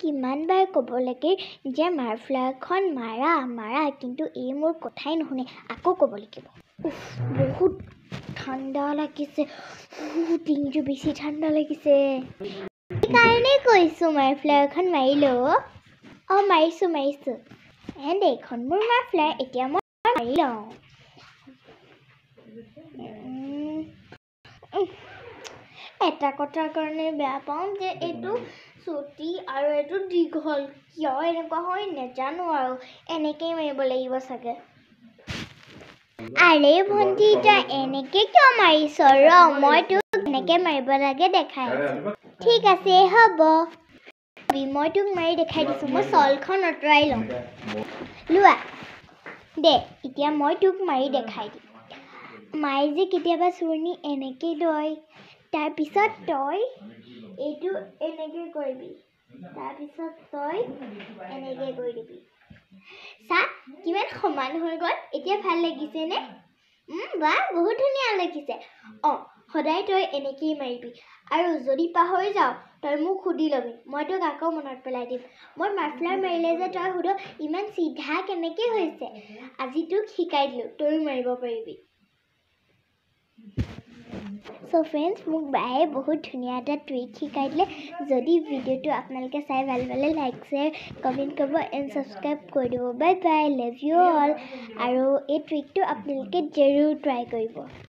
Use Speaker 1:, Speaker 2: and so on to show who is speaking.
Speaker 1: কিমান বাৰ ক'ব লাগে যে মাৰফ্লাৰখন মাৰা মাৰা কিন্তু এই মোৰ কথাই নুশুনে আকৌ ক'ব লাগিব বহুত ঠাণ্ডা লাগিছে দিনটো বেছি ঠাণ্ডা লাগিছে সেইকাৰণে কৈছোঁ মাৰফ্লাৰখন মাৰি লওঁ অঁ মাৰিছোঁ মাৰিছোঁ এন্দ এইখন মোৰ মাৰফ্লাৰ এতিয়া মই মাৰি লওঁ এটা কথাৰ কাৰণে বেয়া পাওঁ যে এইটো চুটি আৰু এইটো দীঘল কিয় এনেকুৱা হয় নাজানো আৰু এনেকেই মাৰিব লাগিব চাগে আৰে ভণ্টি এতিয়া এনেকে কিয় মাৰিছ ৰ মই তোক এনেকে মাৰিব লাগে দেখাই ঠিক আছে হ'ব মই তোক মাৰি দেখাই দিছো মই চলখন আঁতৰাই লওঁ লোৱা দে এতিয়া মই তোক মাৰি দেখাই দিম মায়ে যে কেতিয়াবা চুৰণি এনেকেই লয় তাৰপিছত তই এইটো এনেকৈ কৰিবি তাৰপিছত তই এনেকৈ কৰি দিবি চা কিমান সমান হৈ গ'ল এতিয়া ভাল লাগিছেনে বা বহুত ধুনীয়া লাগিছে অঁ সদায় তই এনেকেই মাৰিবি আৰু যদি পাহৰি যাওঁ তই মোক সুধি ল'বি মই তোক আকৌ মনত পেলাই দিম মই মাফলাৰ মাৰিলে যে তই সুধ ইমান চিধা কেনেকৈ হৈছে আজি তোক শিকাই দিলোঁ তইও মাৰিব পাৰিবি চ' ফ্ৰেণ্ডছ মোক বায়ে বহুত ধুনীয়া এটা টুইট শিকাই দিলে যদি ভিডিঅ'টো আপোনালোকে চাই ভাল পালে লাইক শ্বেয়াৰ কমেণ্ট কৰিব এণ্ড ছাবস্ক্ৰাইব কৰি দিব বাই বাই লেভ ইউ অল আৰু এই ট্ৰিকটো আপোনালোকে জৰুৰ ট্ৰাই কৰিব